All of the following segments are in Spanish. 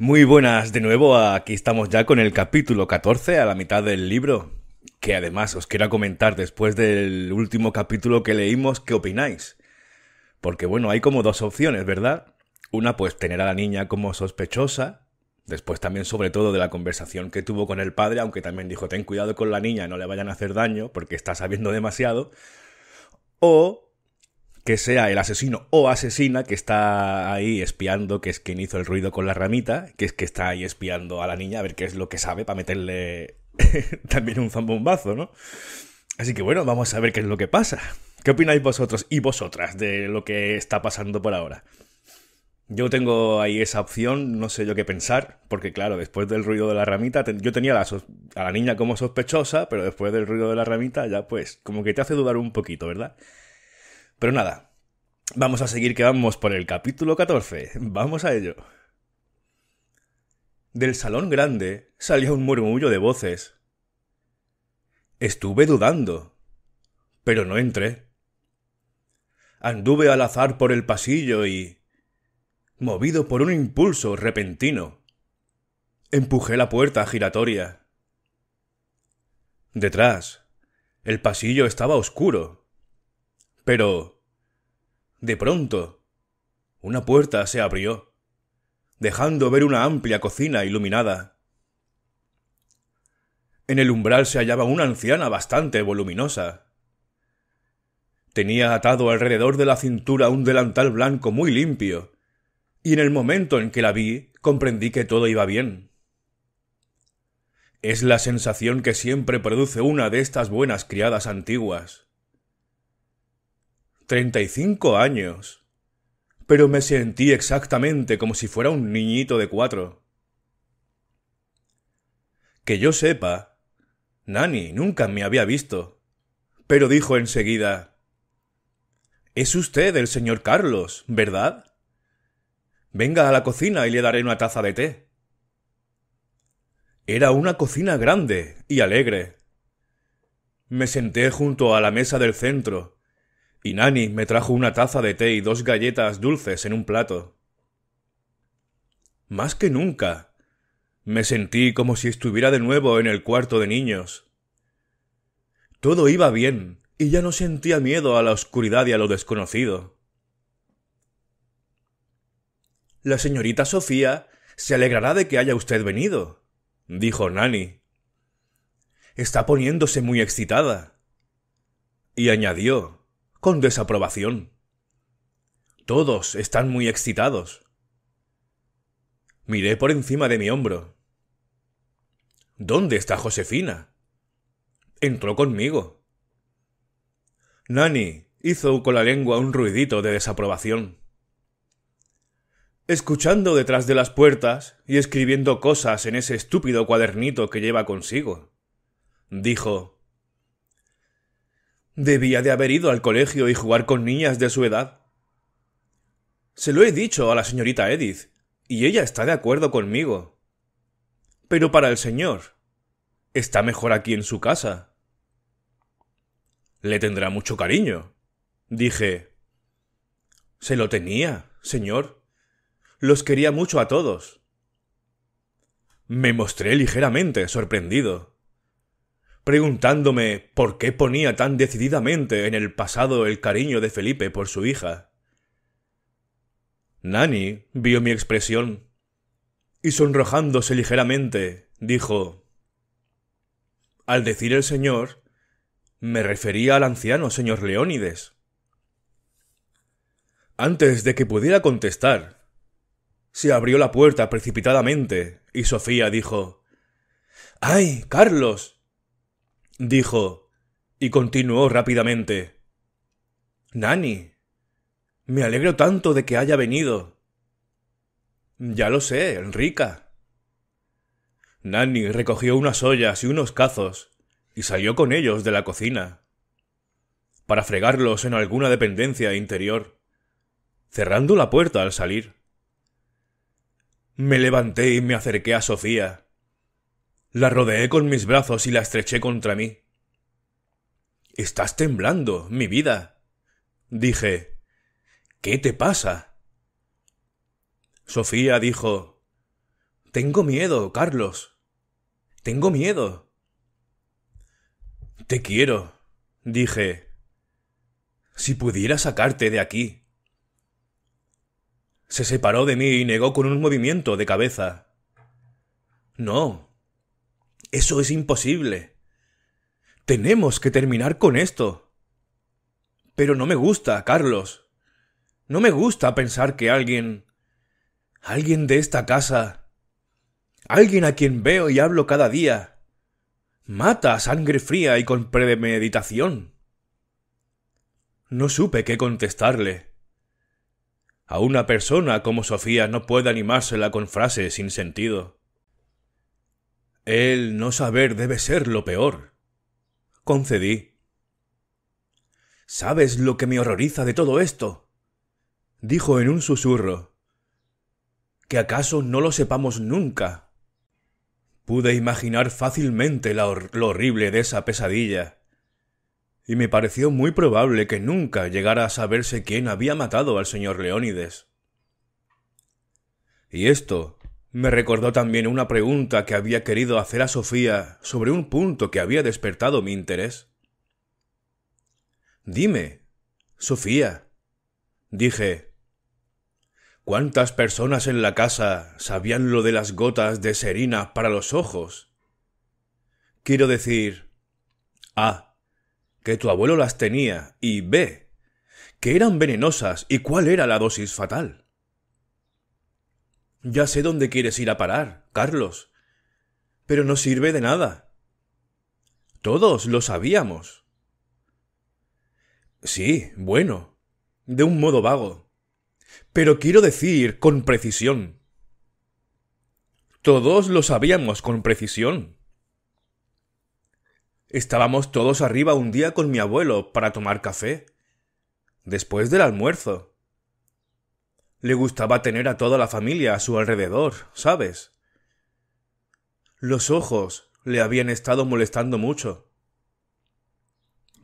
Muy buenas de nuevo, aquí estamos ya con el capítulo 14, a la mitad del libro, que además os quiero comentar después del último capítulo que leímos, ¿qué opináis? Porque bueno, hay como dos opciones, ¿verdad? Una pues tener a la niña como sospechosa, después también sobre todo de la conversación que tuvo con el padre, aunque también dijo ten cuidado con la niña, no le vayan a hacer daño porque está sabiendo demasiado, o que sea el asesino o asesina que está ahí espiando, que es quien hizo el ruido con la ramita, que es que está ahí espiando a la niña a ver qué es lo que sabe para meterle también un zambombazo, ¿no? Así que bueno, vamos a ver qué es lo que pasa. ¿Qué opináis vosotros y vosotras de lo que está pasando por ahora? Yo tengo ahí esa opción, no sé yo qué pensar, porque claro, después del ruido de la ramita, yo tenía a la niña como sospechosa, pero después del ruido de la ramita ya pues como que te hace dudar un poquito, ¿verdad? Pero nada, vamos a seguir que vamos por el capítulo 14. Vamos a ello. Del salón grande salía un murmullo de voces. Estuve dudando, pero no entré. Anduve al azar por el pasillo y, movido por un impulso repentino, empujé la puerta giratoria. Detrás, el pasillo estaba oscuro pero... De pronto, una puerta se abrió, dejando ver una amplia cocina iluminada. En el umbral se hallaba una anciana bastante voluminosa. Tenía atado alrededor de la cintura un delantal blanco muy limpio, y en el momento en que la vi comprendí que todo iba bien. Es la sensación que siempre produce una de estas buenas criadas antiguas. Treinta y cinco años. Pero me sentí exactamente como si fuera un niñito de cuatro. Que yo sepa, Nani nunca me había visto. Pero dijo enseguida Es usted el señor Carlos, ¿verdad? Venga a la cocina y le daré una taza de té. Era una cocina grande y alegre. Me senté junto a la mesa del centro, y Nani me trajo una taza de té y dos galletas dulces en un plato. Más que nunca. Me sentí como si estuviera de nuevo en el cuarto de niños. Todo iba bien, y ya no sentía miedo a la oscuridad y a lo desconocido. La señorita Sofía se alegrará de que haya usted venido, dijo Nani. Está poniéndose muy excitada. Y añadió desaprobación. Todos están muy excitados. Miré por encima de mi hombro. ¿Dónde está Josefina? Entró conmigo. Nani hizo con la lengua un ruidito de desaprobación. Escuchando detrás de las puertas y escribiendo cosas en ese estúpido cuadernito que lleva consigo. Dijo Debía de haber ido al colegio y jugar con niñas de su edad. Se lo he dicho a la señorita Edith, y ella está de acuerdo conmigo. Pero para el señor. Está mejor aquí en su casa. Le tendrá mucho cariño, dije. Se lo tenía, señor. Los quería mucho a todos. Me mostré ligeramente sorprendido preguntándome por qué ponía tan decididamente en el pasado el cariño de Felipe por su hija. Nani vio mi expresión y sonrojándose ligeramente, dijo Al decir el señor, me refería al anciano señor Leónides. Antes de que pudiera contestar, se abrió la puerta precipitadamente y Sofía dijo Ay, Carlos, dijo, y continuó rápidamente. Nani, me alegro tanto de que haya venido. Ya lo sé, Enrica. Nani recogió unas ollas y unos cazos y salió con ellos de la cocina para fregarlos en alguna dependencia interior, cerrando la puerta al salir. Me levanté y me acerqué a Sofía, la rodeé con mis brazos y la estreché contra mí. Estás temblando, mi vida. Dije. ¿Qué te pasa? Sofía dijo. Tengo miedo, Carlos. Tengo miedo. Te quiero, dije. Si pudiera sacarte de aquí. Se separó de mí y negó con un movimiento de cabeza. No, eso es imposible. Tenemos que terminar con esto. Pero no me gusta, Carlos. No me gusta pensar que alguien... alguien de esta casa... alguien a quien veo y hablo cada día... mata a sangre fría y con premeditación. No supe qué contestarle. A una persona como Sofía no puede animársela con frases sin sentido. El no saber debe ser lo peor. Concedí. ¿Sabes lo que me horroriza de todo esto? dijo en un susurro. ¿Que acaso no lo sepamos nunca? Pude imaginar fácilmente lo horrible de esa pesadilla, y me pareció muy probable que nunca llegara a saberse quién había matado al señor Leónides. Y esto me recordó también una pregunta que había querido hacer a Sofía sobre un punto que había despertado mi interés. Dime, Sofía, dije, ¿cuántas personas en la casa sabían lo de las gotas de serina para los ojos? Quiero decir, A, que tu abuelo las tenía y B, que eran venenosas y cuál era la dosis fatal. Ya sé dónde quieres ir a parar, Carlos. Pero no sirve de nada. Todos lo sabíamos. Sí, bueno, de un modo vago. Pero quiero decir con precisión. Todos lo sabíamos con precisión. Estábamos todos arriba un día con mi abuelo para tomar café. Después del almuerzo. Le gustaba tener a toda la familia a su alrededor, ¿sabes? Los ojos le habían estado molestando mucho.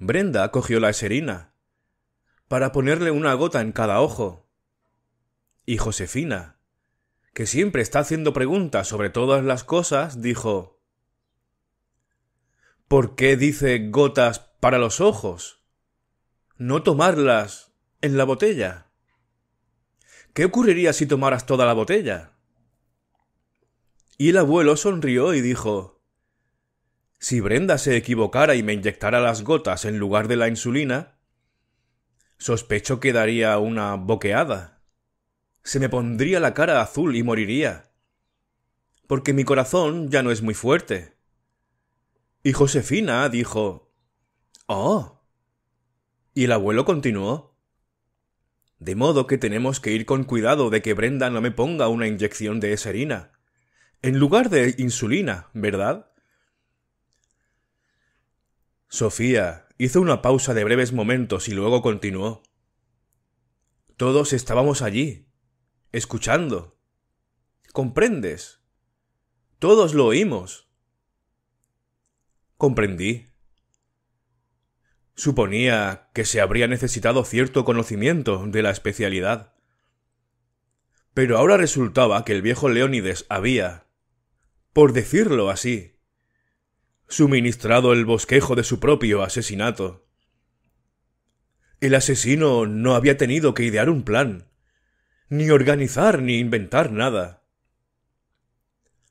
Brenda cogió la serina para ponerle una gota en cada ojo. Y Josefina, que siempre está haciendo preguntas sobre todas las cosas, dijo ¿Por qué dice gotas para los ojos? No tomarlas en la botella. ¿Qué ocurriría si tomaras toda la botella? Y el abuelo sonrió y dijo Si Brenda se equivocara y me inyectara las gotas en lugar de la insulina, sospecho que daría una boqueada. Se me pondría la cara azul y moriría. Porque mi corazón ya no es muy fuerte. Y Josefina dijo Oh. Y el abuelo continuó de modo que tenemos que ir con cuidado de que Brenda no me ponga una inyección de eserina. En lugar de insulina, ¿verdad? Sofía hizo una pausa de breves momentos y luego continuó. Todos estábamos allí, escuchando. ¿Comprendes? Todos lo oímos. Comprendí. Suponía que se habría necesitado cierto conocimiento de la especialidad. Pero ahora resultaba que el viejo Leónides había, por decirlo así, suministrado el bosquejo de su propio asesinato. El asesino no había tenido que idear un plan, ni organizar ni inventar nada.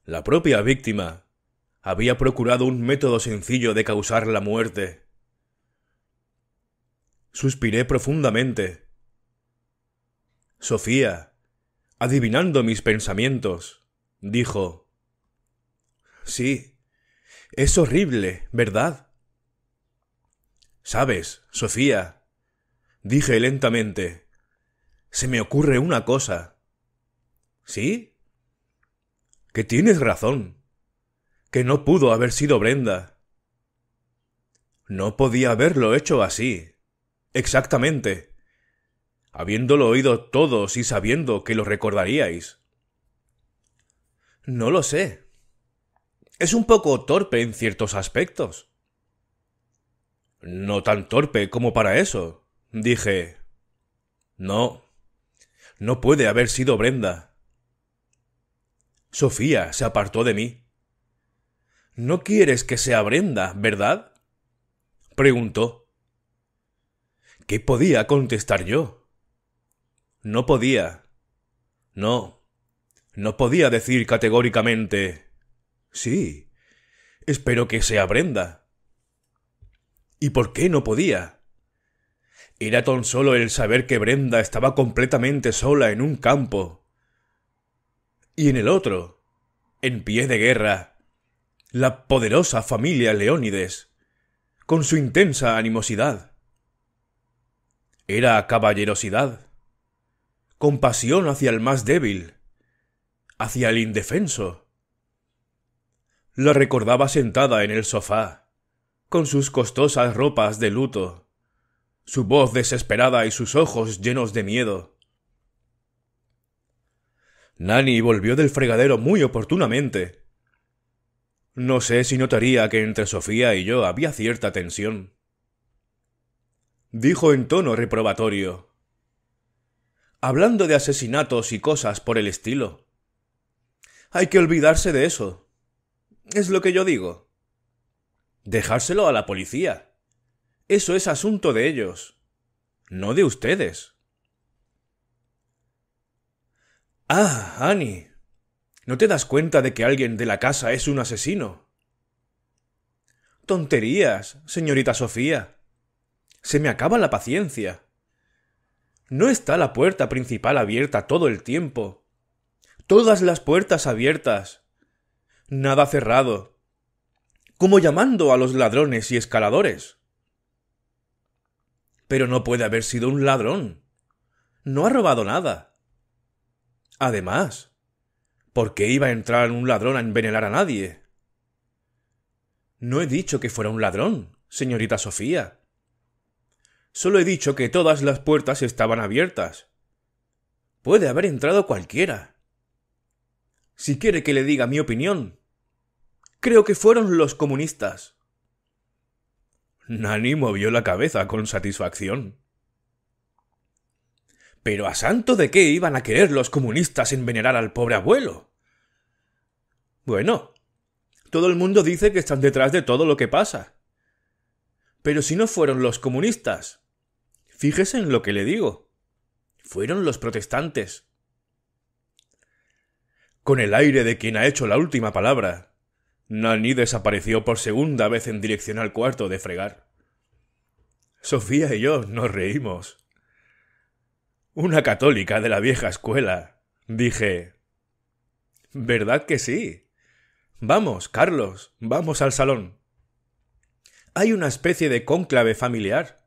La propia víctima había procurado un método sencillo de causar la muerte Suspiré profundamente. Sofía, adivinando mis pensamientos, dijo Sí, es horrible, ¿verdad? Sabes, Sofía, dije lentamente, se me ocurre una cosa. ¿Sí? Que tienes razón, que no pudo haber sido Brenda. No podía haberlo hecho así. Exactamente. Habiéndolo oído todos y sabiendo que lo recordaríais. No lo sé. Es un poco torpe en ciertos aspectos. No tan torpe como para eso, dije. No. No puede haber sido Brenda. Sofía se apartó de mí. No quieres que sea Brenda, ¿verdad? preguntó podía contestar yo? No podía. No. No podía decir categóricamente. Sí. Espero que sea Brenda. ¿Y por qué no podía? Era tan solo el saber que Brenda estaba completamente sola en un campo. Y en el otro, en pie de guerra, la poderosa familia Leónides, con su intensa animosidad era caballerosidad, compasión hacia el más débil, hacia el indefenso. La recordaba sentada en el sofá, con sus costosas ropas de luto, su voz desesperada y sus ojos llenos de miedo. Nani volvió del fregadero muy oportunamente. No sé si notaría que entre Sofía y yo había cierta tensión dijo en tono reprobatorio. Hablando de asesinatos y cosas por el estilo. Hay que olvidarse de eso. Es lo que yo digo. Dejárselo a la policía. Eso es asunto de ellos, no de ustedes. Ah, Annie. ¿No te das cuenta de que alguien de la casa es un asesino? Tonterías, señorita Sofía. Se me acaba la paciencia. No está la puerta principal abierta todo el tiempo. Todas las puertas abiertas. Nada cerrado. Como llamando a los ladrones y escaladores. Pero no puede haber sido un ladrón. No ha robado nada. Además, ¿por qué iba a entrar un ladrón a envenenar a nadie? No he dicho que fuera un ladrón, señorita Sofía. Solo he dicho que todas las puertas estaban abiertas. Puede haber entrado cualquiera. Si quiere que le diga mi opinión, creo que fueron los comunistas. Nani movió la cabeza con satisfacción. Pero a santo de qué iban a querer los comunistas en venerar al pobre abuelo. Bueno, todo el mundo dice que están detrás de todo lo que pasa. Pero si no fueron los comunistas, Fíjese en lo que le digo. Fueron los protestantes. Con el aire de quien ha hecho la última palabra, Nani desapareció por segunda vez en dirección al cuarto de fregar. Sofía y yo nos reímos. Una católica de la vieja escuela, dije. ¿Verdad que sí? Vamos, Carlos, vamos al salón. Hay una especie de cónclave familiar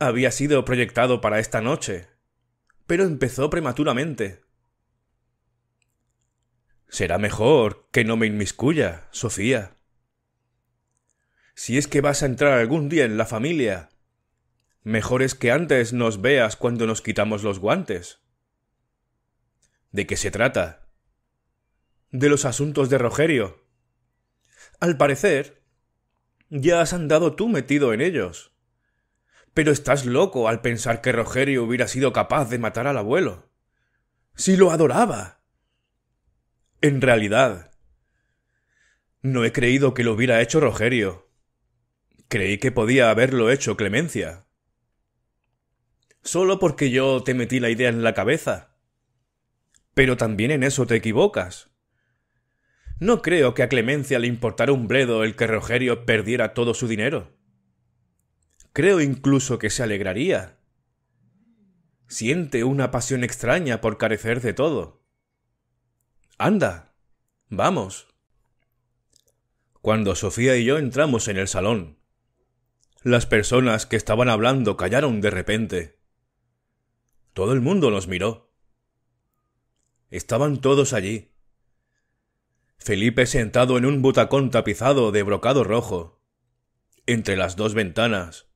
había sido proyectado para esta noche, pero empezó prematuramente. Será mejor que no me inmiscuya, Sofía. Si es que vas a entrar algún día en la familia, mejor es que antes nos veas cuando nos quitamos los guantes. ¿De qué se trata? De los asuntos de Rogerio. Al parecer, ya has andado tú metido en ellos. Pero estás loco al pensar que Rogerio hubiera sido capaz de matar al abuelo. Si lo adoraba. En realidad, no he creído que lo hubiera hecho Rogerio. Creí que podía haberlo hecho Clemencia. Solo porque yo te metí la idea en la cabeza. Pero también en eso te equivocas. No creo que a Clemencia le importara un bledo el que Rogerio perdiera todo su dinero. Creo incluso que se alegraría. Siente una pasión extraña por carecer de todo. Anda, vamos. Cuando Sofía y yo entramos en el salón, las personas que estaban hablando callaron de repente. Todo el mundo nos miró. Estaban todos allí. Felipe sentado en un butacón tapizado de brocado rojo, entre las dos ventanas,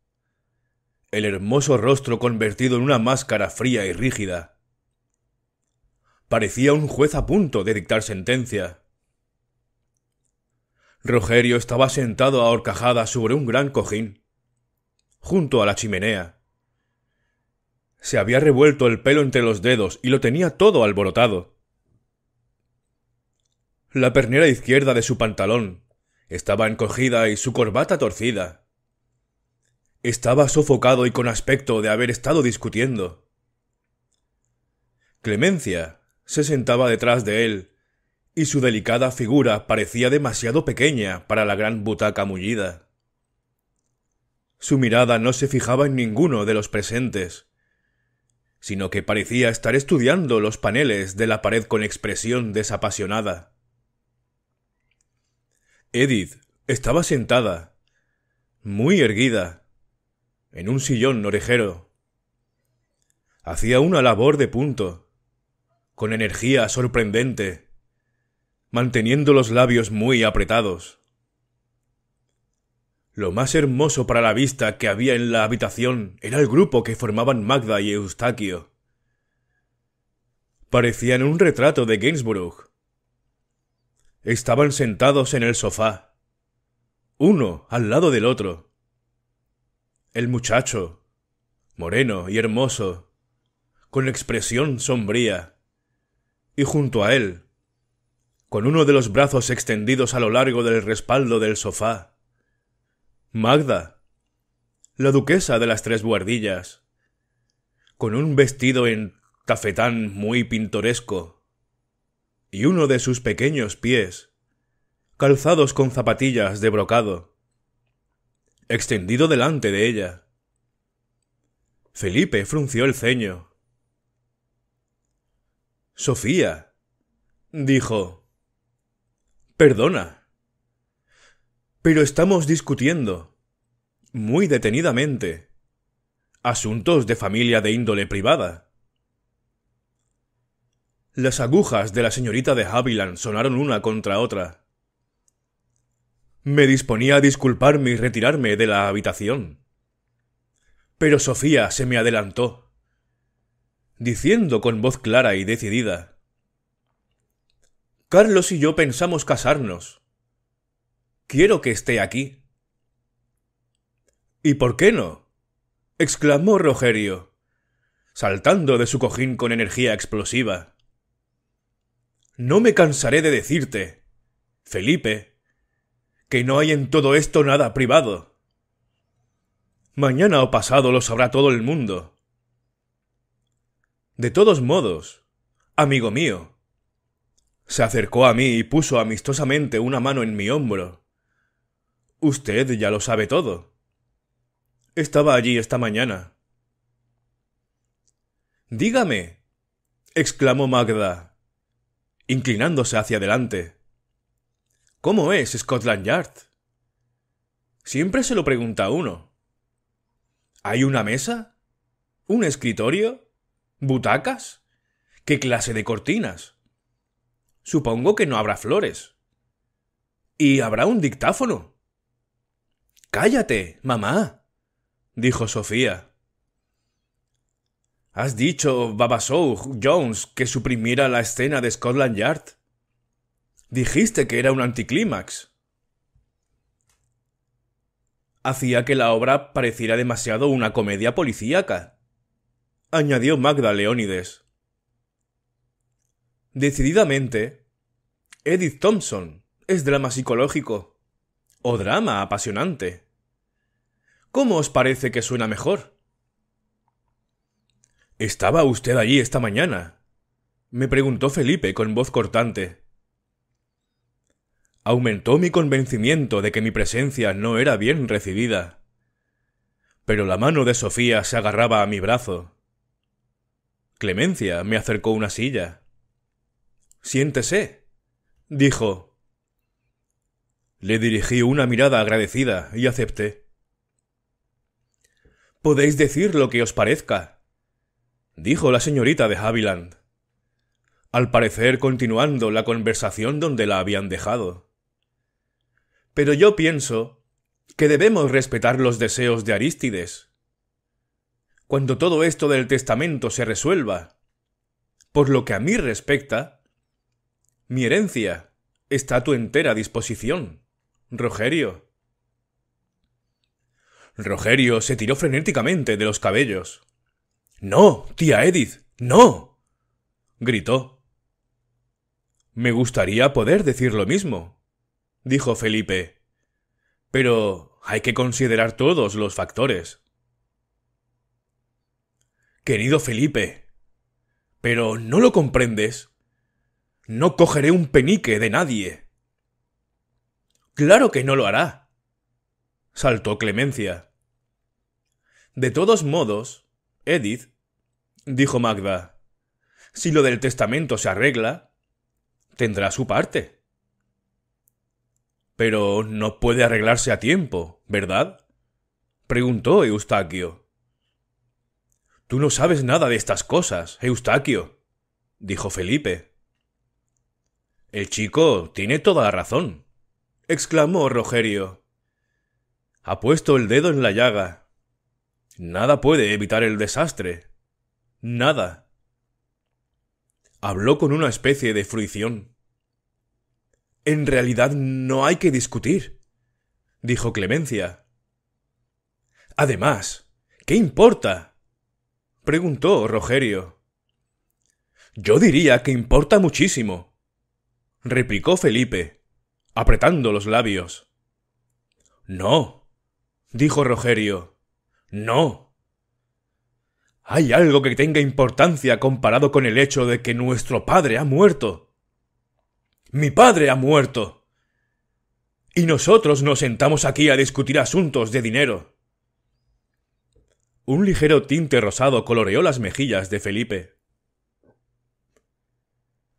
el hermoso rostro convertido en una máscara fría y rígida. Parecía un juez a punto de dictar sentencia. Rogerio estaba sentado a horcajada sobre un gran cojín, junto a la chimenea. Se había revuelto el pelo entre los dedos y lo tenía todo alborotado. La pernera izquierda de su pantalón estaba encogida y su corbata torcida. Estaba sofocado y con aspecto de haber estado discutiendo. Clemencia se sentaba detrás de él, y su delicada figura parecía demasiado pequeña para la gran butaca mullida. Su mirada no se fijaba en ninguno de los presentes, sino que parecía estar estudiando los paneles de la pared con expresión desapasionada. Edith estaba sentada, muy erguida, en un sillón orejero. Hacía una labor de punto, con energía sorprendente, manteniendo los labios muy apretados. Lo más hermoso para la vista que había en la habitación era el grupo que formaban Magda y Eustaquio. Parecían un retrato de Gainsborough. Estaban sentados en el sofá, uno al lado del otro el muchacho, moreno y hermoso, con expresión sombría, y junto a él, con uno de los brazos extendidos a lo largo del respaldo del sofá, Magda, la duquesa de las tres guardillas, con un vestido en tafetán muy pintoresco, y uno de sus pequeños pies, calzados con zapatillas de brocado, extendido delante de ella. Felipe frunció el ceño. Sofía, dijo. Perdona. Pero estamos discutiendo, muy detenidamente, asuntos de familia de índole privada. Las agujas de la señorita de Haviland sonaron una contra otra. Me disponía a disculparme y retirarme de la habitación. Pero Sofía se me adelantó, diciendo con voz clara y decidida Carlos y yo pensamos casarnos. Quiero que esté aquí. ¿Y por qué no? exclamó Rogerio, saltando de su cojín con energía explosiva. No me cansaré de decirte, Felipe, que no hay en todo esto nada privado. Mañana o pasado lo sabrá todo el mundo. De todos modos, amigo mío. Se acercó a mí y puso amistosamente una mano en mi hombro. Usted ya lo sabe todo. Estaba allí esta mañana. Dígame, exclamó Magda, inclinándose hacia adelante. ¿Cómo es Scotland Yard? Siempre se lo pregunta uno. ¿Hay una mesa? ¿Un escritorio? ¿Butacas? ¿Qué clase de cortinas? Supongo que no habrá flores. ¿Y habrá un dictáfono? Cállate, mamá, dijo Sofía. ¿Has dicho, Babasou Jones, que suprimiera la escena de Scotland Yard? Dijiste que era un anticlímax. Hacía que la obra pareciera demasiado una comedia policíaca, añadió Magda Leónides. Decididamente, Edith Thompson es drama psicológico, o drama apasionante. ¿Cómo os parece que suena mejor? ¿Estaba usted allí esta mañana? me preguntó Felipe con voz cortante aumentó mi convencimiento de que mi presencia no era bien recibida. Pero la mano de Sofía se agarraba a mi brazo. Clemencia me acercó una silla. Siéntese, dijo. Le dirigí una mirada agradecida y acepté. Podéis decir lo que os parezca, dijo la señorita de Haviland al parecer continuando la conversación donde la habían dejado. Pero yo pienso que debemos respetar los deseos de Arístides. Cuando todo esto del testamento se resuelva, por lo que a mí respecta, mi herencia está a tu entera disposición, Rogerio. Rogerio se tiró frenéticamente de los cabellos. No, tía Edith, no. gritó. Me gustaría poder decir lo mismo, dijo Felipe. Pero hay que considerar todos los factores. Querido Felipe, pero ¿no lo comprendes? No cogeré un penique de nadie. Claro que no lo hará. saltó Clemencia. De todos modos, Edith, dijo Magda, si lo del testamento se arregla, tendrá su parte. Pero no puede arreglarse a tiempo, ¿verdad? preguntó Eustaquio. Tú no sabes nada de estas cosas, Eustaquio, dijo Felipe. El chico tiene toda la razón, exclamó Rogerio. Ha puesto el dedo en la llaga. Nada puede evitar el desastre. Nada. Habló con una especie de fruición. En realidad no hay que discutir, dijo Clemencia. Además, ¿qué importa? preguntó Rogerio. Yo diría que importa muchísimo, replicó Felipe, apretando los labios. No, dijo Rogerio. No. ¿Hay algo que tenga importancia comparado con el hecho de que nuestro padre ha muerto? Mi padre ha muerto. Y nosotros nos sentamos aquí a discutir asuntos de dinero. Un ligero tinte rosado coloreó las mejillas de Felipe.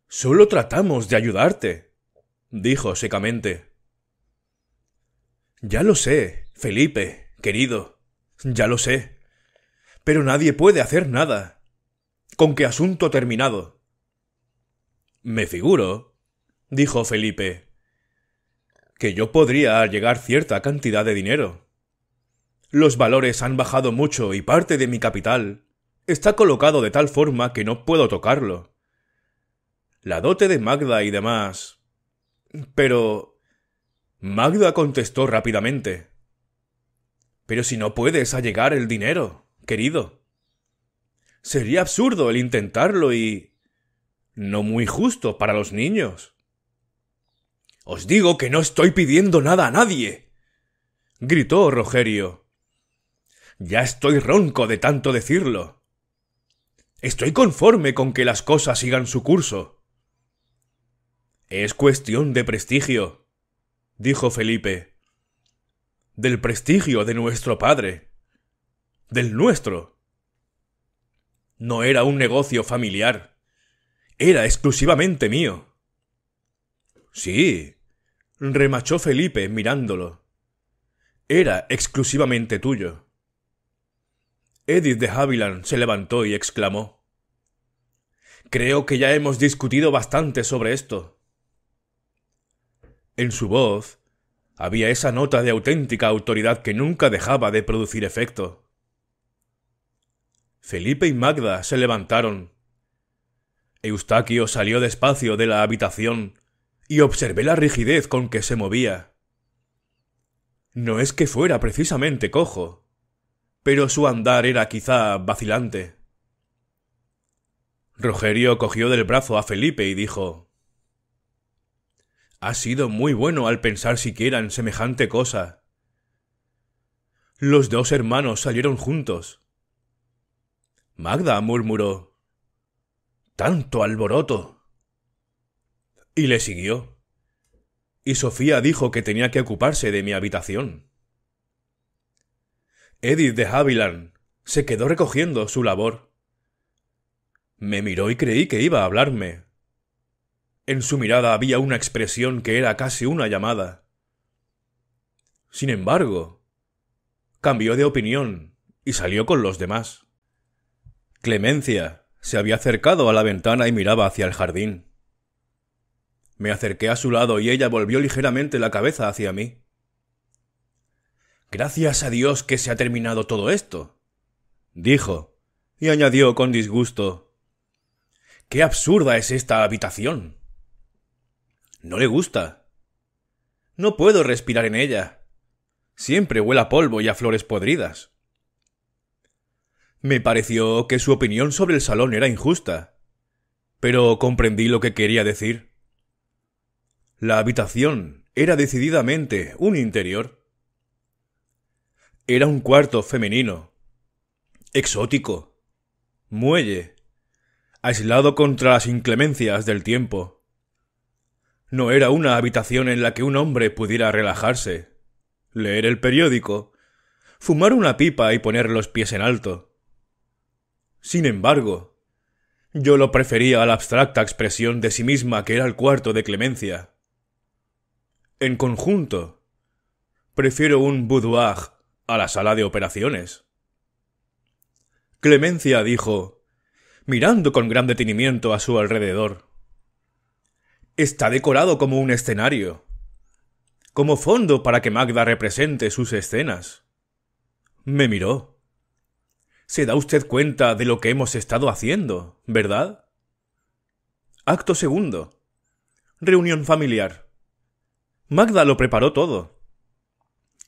Solo tratamos de ayudarte, dijo secamente. Ya lo sé, Felipe, querido, ya lo sé. Pero nadie puede hacer nada. ¿Con qué asunto terminado? Me figuro, dijo Felipe, que yo podría allegar cierta cantidad de dinero. Los valores han bajado mucho y parte de mi capital está colocado de tal forma que no puedo tocarlo. La dote de Magda y demás. Pero... Magda contestó rápidamente. Pero si no puedes allegar el dinero, querido. Sería absurdo el intentarlo y... no muy justo para los niños. Os digo que no estoy pidiendo nada a nadie. gritó Rogerio. Ya estoy ronco de tanto decirlo. Estoy conforme con que las cosas sigan su curso. Es cuestión de prestigio, dijo Felipe. Del prestigio de nuestro padre. Del nuestro. No era un negocio familiar. Era exclusivamente mío. Sí, remachó Felipe mirándolo. Era exclusivamente tuyo. Edith de Haviland se levantó y exclamó. Creo que ya hemos discutido bastante sobre esto. En su voz había esa nota de auténtica autoridad que nunca dejaba de producir efecto. Felipe y Magda se levantaron. Eustaquio salió despacio de la habitación y observé la rigidez con que se movía. No es que fuera precisamente cojo, pero su andar era quizá vacilante. Rogerio cogió del brazo a Felipe y dijo Ha sido muy bueno al pensar siquiera en semejante cosa. Los dos hermanos salieron juntos. Magda murmuró Tanto alboroto y le siguió. Y Sofía dijo que tenía que ocuparse de mi habitación. Edith de Haviland se quedó recogiendo su labor. Me miró y creí que iba a hablarme. En su mirada había una expresión que era casi una llamada. Sin embargo, cambió de opinión y salió con los demás. Clemencia se había acercado a la ventana y miraba hacia el jardín. Me acerqué a su lado y ella volvió ligeramente la cabeza hacia mí. Gracias a Dios que se ha terminado todo esto, dijo, y añadió con disgusto. Qué absurda es esta habitación. No le gusta. No puedo respirar en ella. Siempre huele a polvo y a flores podridas. Me pareció que su opinión sobre el salón era injusta, pero comprendí lo que quería decir. La habitación era decididamente un interior. Era un cuarto femenino, exótico, muelle, aislado contra las inclemencias del tiempo. No era una habitación en la que un hombre pudiera relajarse, leer el periódico, fumar una pipa y poner los pies en alto. Sin embargo, yo lo prefería a la abstracta expresión de sí misma que era el cuarto de Clemencia en conjunto. Prefiero un boudoir a la sala de operaciones. Clemencia dijo, mirando con gran detenimiento a su alrededor. Está decorado como un escenario, como fondo para que Magda represente sus escenas. Me miró. Se da usted cuenta de lo que hemos estado haciendo, ¿verdad? Acto segundo. Reunión familiar. Magda lo preparó todo.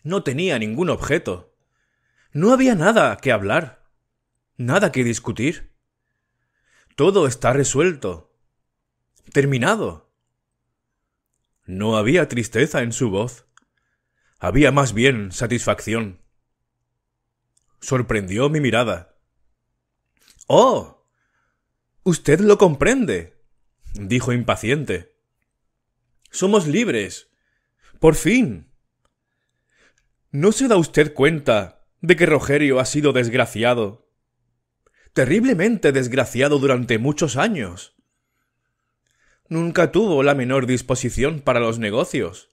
No tenía ningún objeto. No había nada que hablar. Nada que discutir. Todo está resuelto. Terminado. No había tristeza en su voz. Había más bien satisfacción. Sorprendió mi mirada. ¡Oh! Usted lo comprende, dijo impaciente. Somos libres. Por fin. ¿No se da usted cuenta de que Rogerio ha sido desgraciado? Terriblemente desgraciado durante muchos años. Nunca tuvo la menor disposición para los negocios.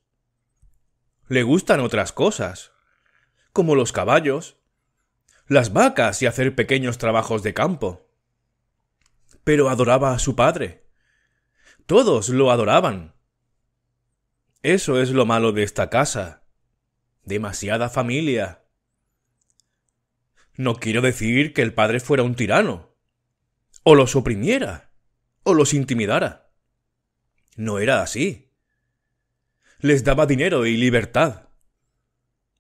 Le gustan otras cosas, como los caballos, las vacas y hacer pequeños trabajos de campo. Pero adoraba a su padre. Todos lo adoraban. Eso es lo malo de esta casa. Demasiada familia. No quiero decir que el padre fuera un tirano, o los oprimiera, o los intimidara. No era así. Les daba dinero y libertad.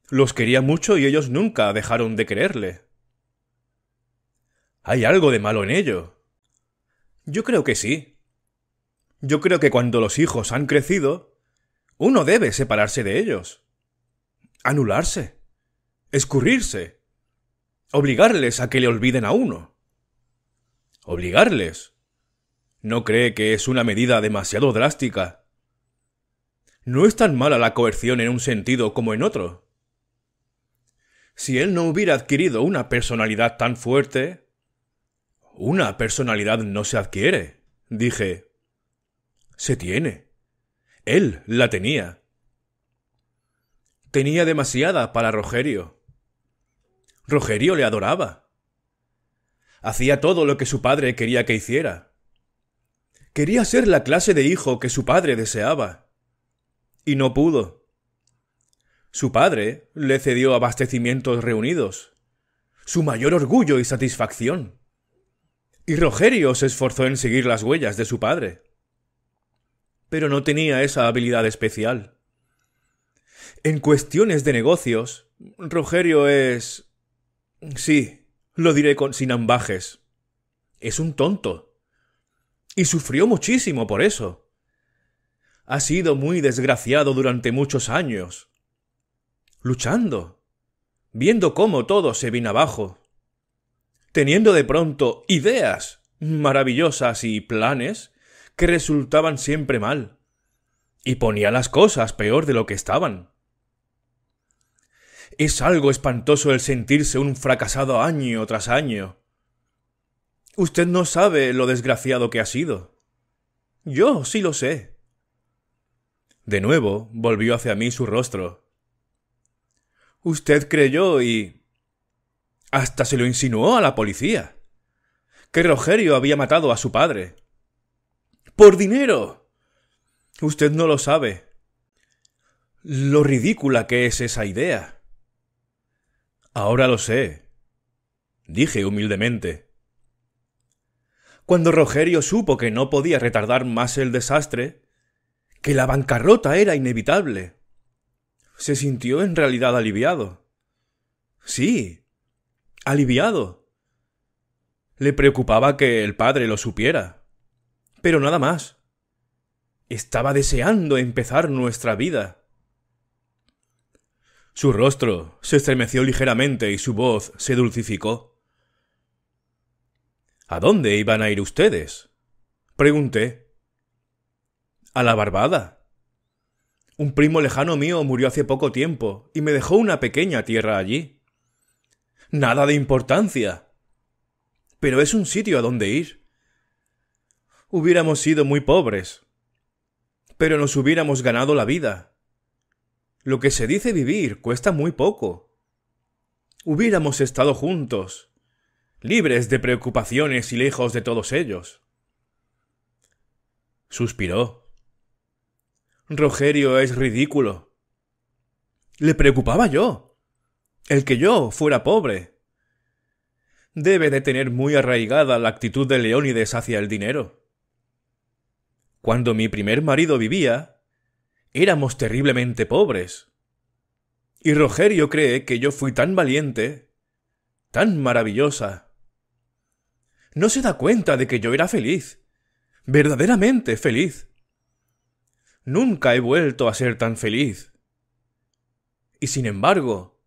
Los quería mucho y ellos nunca dejaron de quererle. ¿Hay algo de malo en ello? Yo creo que sí. Yo creo que cuando los hijos han crecido, uno debe separarse de ellos, anularse, escurrirse, obligarles a que le olviden a uno. Obligarles. ¿No cree que es una medida demasiado drástica? No es tan mala la coerción en un sentido como en otro. Si él no hubiera adquirido una personalidad tan fuerte... Una personalidad no se adquiere, dije. Se tiene. Él la tenía. Tenía demasiada para Rogerio. Rogerio le adoraba. Hacía todo lo que su padre quería que hiciera. Quería ser la clase de hijo que su padre deseaba. Y no pudo. Su padre le cedió abastecimientos reunidos, su mayor orgullo y satisfacción. Y Rogerio se esforzó en seguir las huellas de su padre pero no tenía esa habilidad especial. En cuestiones de negocios, Rogerio es... Sí, lo diré con sin ambajes. Es un tonto. Y sufrió muchísimo por eso. Ha sido muy desgraciado durante muchos años. Luchando. Viendo cómo todo se vino abajo. Teniendo de pronto ideas maravillosas y planes que resultaban siempre mal, y ponía las cosas peor de lo que estaban. Es algo espantoso el sentirse un fracasado año tras año. Usted no sabe lo desgraciado que ha sido. Yo sí lo sé. De nuevo volvió hacia mí su rostro. Usted creyó y... hasta se lo insinuó a la policía. que Rogerio había matado a su padre por dinero. Usted no lo sabe. Lo ridícula que es esa idea. Ahora lo sé, dije humildemente. Cuando Rogerio supo que no podía retardar más el desastre, que la bancarrota era inevitable, se sintió en realidad aliviado. Sí, aliviado. Le preocupaba que el padre lo supiera. Pero nada más. Estaba deseando empezar nuestra vida. Su rostro se estremeció ligeramente y su voz se dulcificó. ¿A dónde iban a ir ustedes? pregunté. A la Barbada. Un primo lejano mío murió hace poco tiempo y me dejó una pequeña tierra allí. Nada de importancia. Pero es un sitio a donde ir hubiéramos sido muy pobres, pero nos hubiéramos ganado la vida. Lo que se dice vivir cuesta muy poco. Hubiéramos estado juntos, libres de preocupaciones y lejos de todos ellos. Suspiró. Rogerio es ridículo. Le preocupaba yo. El que yo fuera pobre. Debe de tener muy arraigada la actitud de Leónides hacia el dinero. Cuando mi primer marido vivía, éramos terriblemente pobres. Y Rogerio cree que yo fui tan valiente, tan maravillosa. No se da cuenta de que yo era feliz, verdaderamente feliz. Nunca he vuelto a ser tan feliz. Y sin embargo,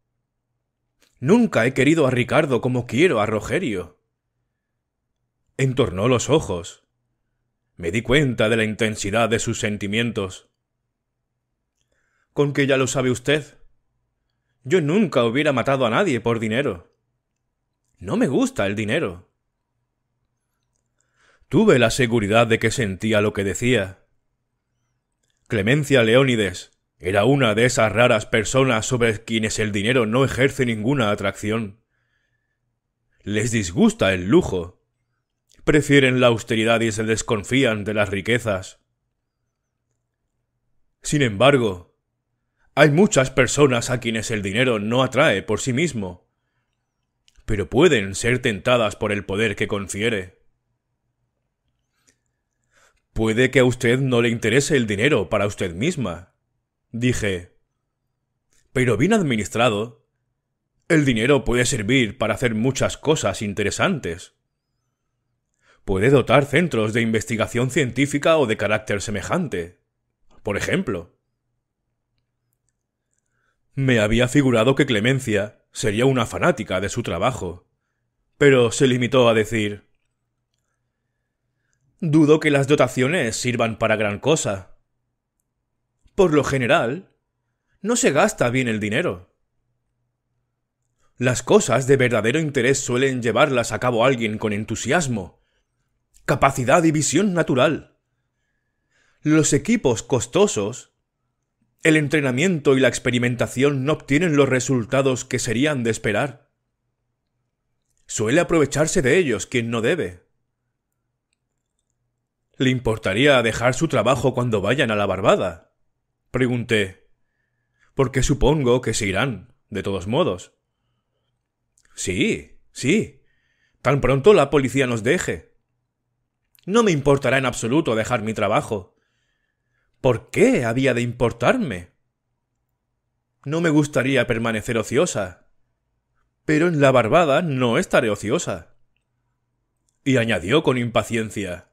nunca he querido a Ricardo como quiero a Rogerio. Entornó los ojos. Me di cuenta de la intensidad de sus sentimientos. ¿Con que ya lo sabe usted? Yo nunca hubiera matado a nadie por dinero. No me gusta el dinero. Tuve la seguridad de que sentía lo que decía. Clemencia Leónides era una de esas raras personas sobre quienes el dinero no ejerce ninguna atracción. Les disgusta el lujo, prefieren la austeridad y se desconfían de las riquezas. Sin embargo, hay muchas personas a quienes el dinero no atrae por sí mismo, pero pueden ser tentadas por el poder que confiere. Puede que a usted no le interese el dinero para usted misma, dije. Pero bien administrado, el dinero puede servir para hacer muchas cosas interesantes puede dotar centros de investigación científica o de carácter semejante. Por ejemplo, me había figurado que Clemencia sería una fanática de su trabajo, pero se limitó a decir Dudo que las dotaciones sirvan para gran cosa. Por lo general, no se gasta bien el dinero. Las cosas de verdadero interés suelen llevarlas a cabo alguien con entusiasmo, capacidad y visión natural. Los equipos costosos, el entrenamiento y la experimentación no obtienen los resultados que serían de esperar. Suele aprovecharse de ellos quien no debe. ¿Le importaría dejar su trabajo cuando vayan a la barbada? Pregunté. Porque supongo que se irán, de todos modos. Sí, sí. Tan pronto la policía nos deje. No me importará en absoluto dejar mi trabajo. ¿Por qué había de importarme? No me gustaría permanecer ociosa. Pero en la barbada no estaré ociosa. Y añadió con impaciencia.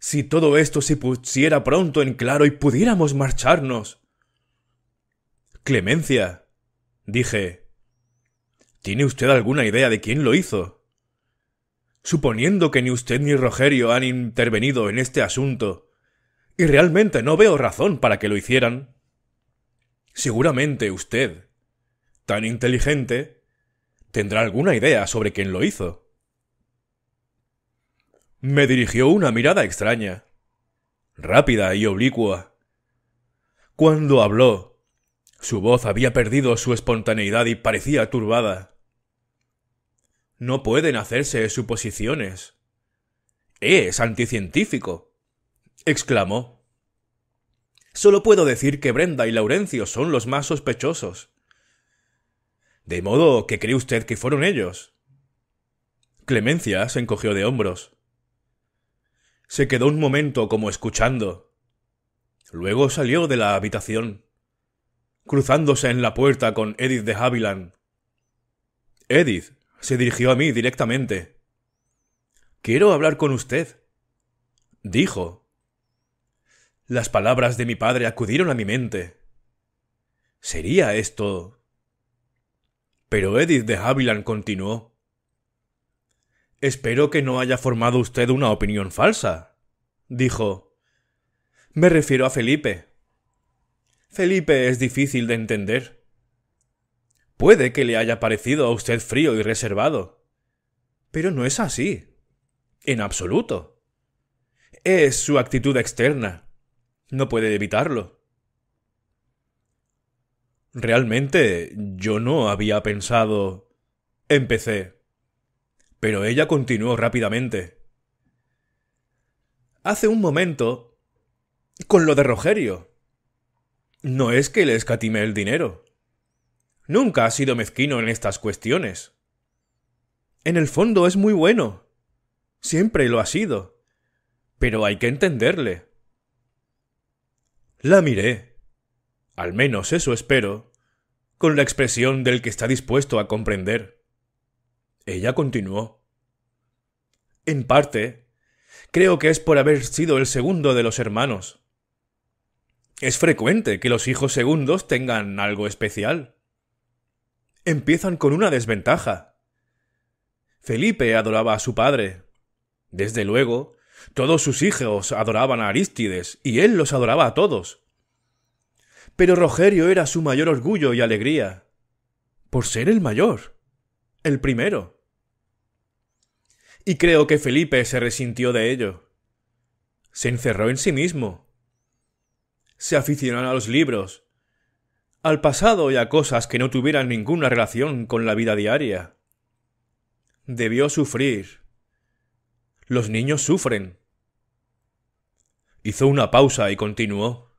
Si todo esto se pusiera pronto en claro y pudiéramos marcharnos. Clemencia, dije. ¿Tiene usted alguna idea de quién lo hizo? Suponiendo que ni usted ni Rogerio han intervenido en este asunto, y realmente no veo razón para que lo hicieran, seguramente usted, tan inteligente, tendrá alguna idea sobre quién lo hizo. Me dirigió una mirada extraña, rápida y oblicua. Cuando habló, su voz había perdido su espontaneidad y parecía turbada. No pueden hacerse suposiciones. ¡Eh, es anticientífico. exclamó. Solo puedo decir que Brenda y Laurencio son los más sospechosos. ¿De modo que cree usted que fueron ellos? Clemencia se encogió de hombros. Se quedó un momento como escuchando. Luego salió de la habitación, cruzándose en la puerta con Edith de Haviland. Edith se dirigió a mí directamente. Quiero hablar con usted, dijo. Las palabras de mi padre acudieron a mi mente. ¿Sería esto? Pero Edith de Haviland continuó. Espero que no haya formado usted una opinión falsa, dijo. Me refiero a Felipe. Felipe es difícil de entender. Puede que le haya parecido a usted frío y reservado. Pero no es así. En absoluto. Es su actitud externa. No puede evitarlo. Realmente yo no había pensado. Empecé. Pero ella continuó rápidamente. Hace un momento. con lo de Rogerio. No es que le escatime el dinero. Nunca ha sido mezquino en estas cuestiones. En el fondo es muy bueno. Siempre lo ha sido. Pero hay que entenderle. La miré. Al menos eso espero. Con la expresión del que está dispuesto a comprender. Ella continuó. En parte, creo que es por haber sido el segundo de los hermanos. Es frecuente que los hijos segundos tengan algo especial empiezan con una desventaja. Felipe adoraba a su padre. Desde luego, todos sus hijos adoraban a Arístides, y él los adoraba a todos. Pero Rogerio era su mayor orgullo y alegría, por ser el mayor, el primero. Y creo que Felipe se resintió de ello. Se encerró en sí mismo. Se aficionó a los libros, al pasado y a cosas que no tuvieran ninguna relación con la vida diaria. Debió sufrir. Los niños sufren. Hizo una pausa y continuó.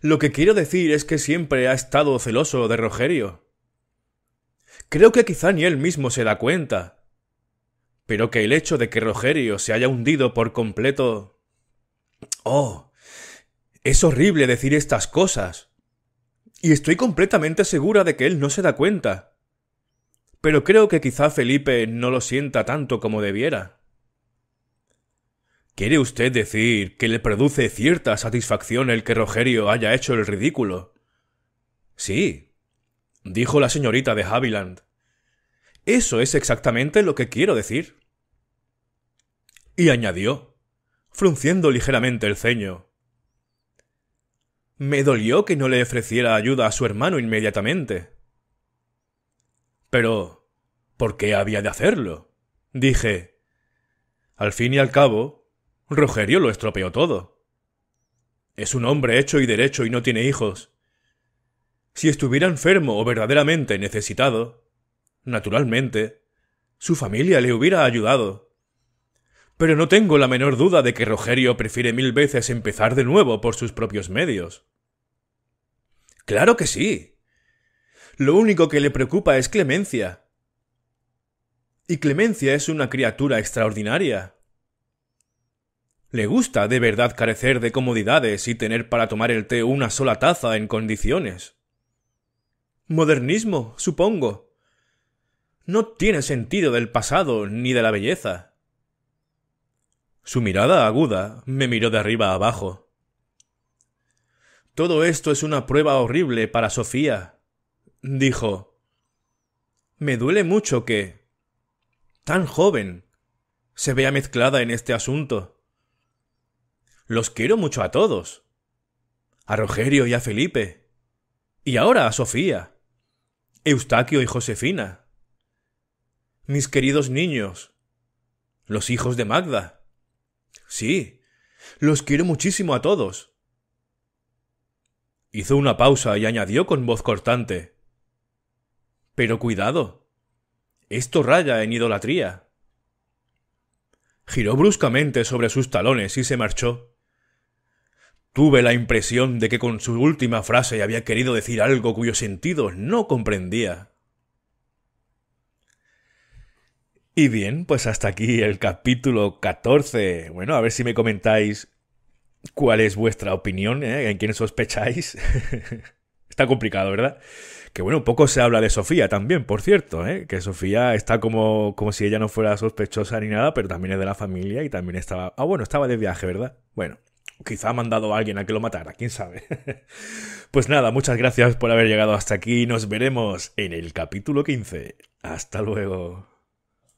Lo que quiero decir es que siempre ha estado celoso de Rogerio. Creo que quizá ni él mismo se da cuenta. Pero que el hecho de que Rogerio se haya hundido por completo... Oh. Es horrible decir estas cosas. Y estoy completamente segura de que él no se da cuenta. Pero creo que quizá Felipe no lo sienta tanto como debiera. ¿Quiere usted decir que le produce cierta satisfacción el que Rogerio haya hecho el ridículo? Sí, dijo la señorita de Haviland. Eso es exactamente lo que quiero decir. Y añadió, frunciendo ligeramente el ceño. Me dolió que no le ofreciera ayuda a su hermano inmediatamente. Pero, ¿por qué había de hacerlo? Dije. Al fin y al cabo, Rogerio lo estropeó todo. Es un hombre hecho y derecho y no tiene hijos. Si estuviera enfermo o verdaderamente necesitado, naturalmente, su familia le hubiera ayudado pero no tengo la menor duda de que Rogerio prefiere mil veces empezar de nuevo por sus propios medios. Claro que sí. Lo único que le preocupa es Clemencia. Y Clemencia es una criatura extraordinaria. Le gusta de verdad carecer de comodidades y tener para tomar el té una sola taza en condiciones. Modernismo, supongo. No tiene sentido del pasado ni de la belleza. Su mirada aguda me miró de arriba abajo. Todo esto es una prueba horrible para Sofía, dijo. Me duele mucho que tan joven se vea mezclada en este asunto. Los quiero mucho a todos. A Rogerio y a Felipe. Y ahora a Sofía. Eustaquio y Josefina. Mis queridos niños. Los hijos de Magda. Sí, los quiero muchísimo a todos. Hizo una pausa y añadió con voz cortante. Pero cuidado. Esto raya en idolatría. Giró bruscamente sobre sus talones y se marchó. Tuve la impresión de que con su última frase había querido decir algo cuyo sentido no comprendía. Y bien, pues hasta aquí el capítulo 14. Bueno, a ver si me comentáis cuál es vuestra opinión, ¿eh? en quién sospecháis. está complicado, ¿verdad? Que bueno, un poco se habla de Sofía también, por cierto, ¿eh? que Sofía está como, como si ella no fuera sospechosa ni nada, pero también es de la familia y también estaba... Ah, bueno, estaba de viaje, ¿verdad? Bueno, quizá ha mandado a alguien a que lo matara, quién sabe. pues nada, muchas gracias por haber llegado hasta aquí. Nos veremos en el capítulo 15. Hasta luego.